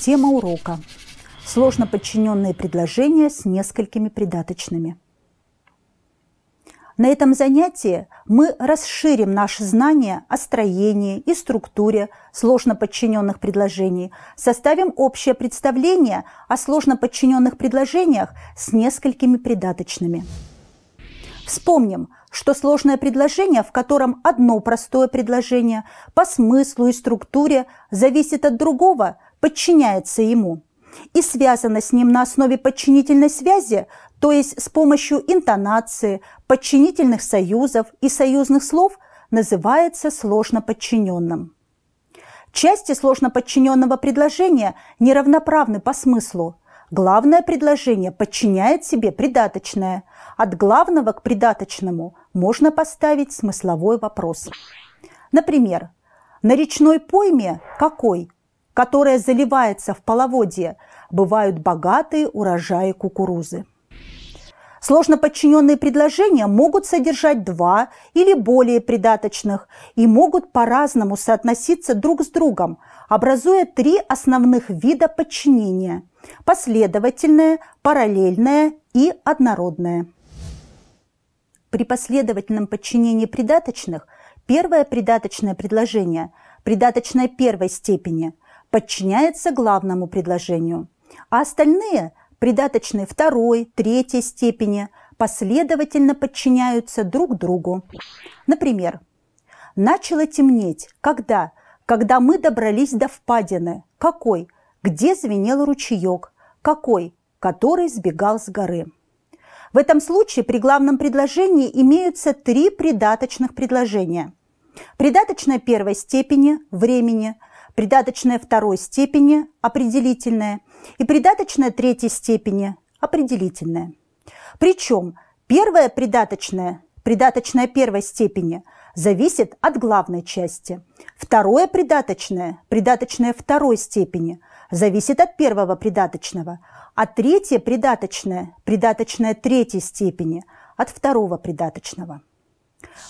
Тема урока. Сложно подчиненные предложения с несколькими придаточными. На этом занятии мы расширим наши знания о строении и структуре сложно подчиненных предложений, составим общее представление о сложно подчиненных предложениях с несколькими придаточными. Вспомним, что сложное предложение, в котором одно простое предложение по смыслу и структуре зависит от другого, подчиняется ему и связано с ним на основе подчинительной связи, то есть с помощью интонации, подчинительных союзов и союзных слов, называется сложно подчиненным. Части сложно подчиненного предложения неравноправны по смыслу. Главное предложение подчиняет себе придаточное – от главного к придаточному можно поставить смысловой вопрос. Например, на речной пойме какой, которая заливается в половодье, бывают богатые урожаи кукурузы. Сложно подчиненные предложения могут содержать два или более придаточных и могут по-разному соотноситься друг с другом, образуя три основных вида подчинения – последовательное, параллельное и однородное. При последовательном подчинении придаточных первое придаточное предложение, придаточное первой степени, подчиняется главному предложению, а остальные придаточные второй, третьей степени последовательно подчиняются друг другу. Например, начало темнеть, когда? Когда мы добрались до впадины. Какой? Где звенел ручеек? Какой? Который сбегал с горы. В этом случае при главном предложении имеются три придаточных предложения. Придаточное первой степени – времени, придаточное второй степени – определительное и придаточное третьей степени – определительное. Причем первое придаточное, придаточное первой степени – зависит от главной части. Второе придаточное, придаточное второй степени, зависит от первого придаточного, а третье придаточное, придаточное третьей степени, от второго придаточного.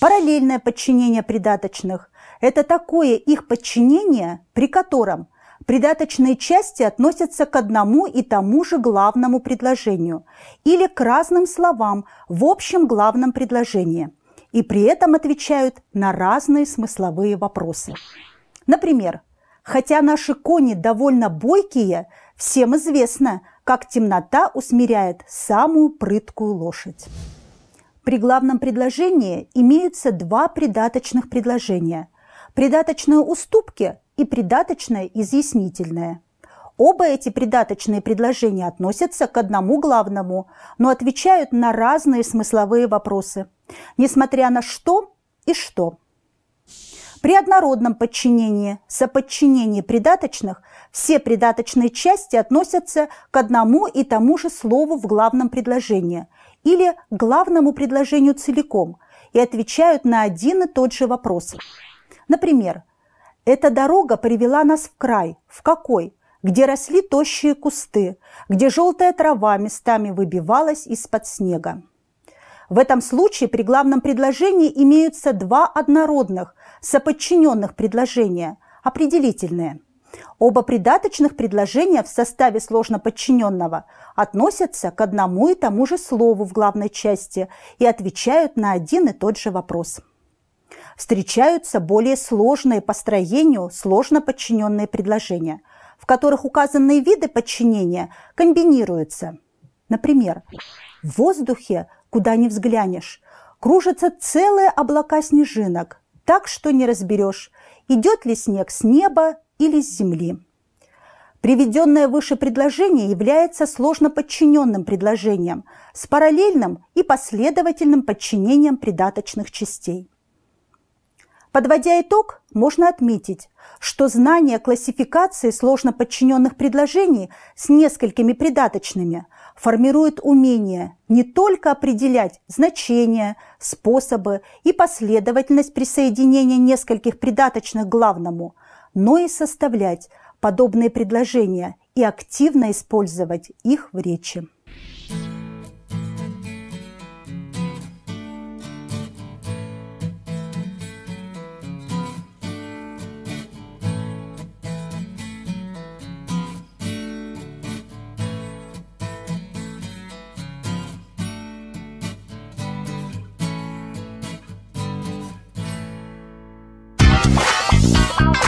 Параллельное подчинение придаточных – это такое их подчинение, при котором придаточные части относятся к одному и тому же главному предложению или к разным словам в общем главном предложении и при этом отвечают на разные смысловые вопросы. Например, хотя наши кони довольно бойкие, всем известно, как темнота усмиряет самую прыткую лошадь. При главном предложении имеются два придаточных предложения – придаточные уступки и придаточное изъяснительное. Оба эти придаточные предложения относятся к одному главному, но отвечают на разные смысловые вопросы – несмотря на что и что. При однородном подчинении, соподчинении придаточных, все придаточные части относятся к одному и тому же слову в главном предложении или главному предложению целиком и отвечают на один и тот же вопрос. Например, «Эта дорога привела нас в край». В какой? Где росли тощие кусты, где желтая трава местами выбивалась из-под снега. В этом случае при главном предложении имеются два однородных, соподчиненных предложения, определительные. Оба придаточных предложения в составе сложно подчиненного относятся к одному и тому же слову в главной части и отвечают на один и тот же вопрос. Встречаются более сложные по строению сложно подчиненные предложения, в которых указанные виды подчинения комбинируются. Например, в воздухе куда ни взглянешь. Кружатся целые облака снежинок, так что не разберешь, идет ли снег с неба или с земли. Приведенное выше предложение является сложно подчиненным предложением с параллельным и последовательным подчинением придаточных частей. Подводя итог, можно отметить, что знание классификации сложно подчиненных предложений с несколькими придаточными формирует умение не только определять значения, способы и последовательность присоединения нескольких придаточных к главному, но и составлять подобные предложения и активно использовать их в речи.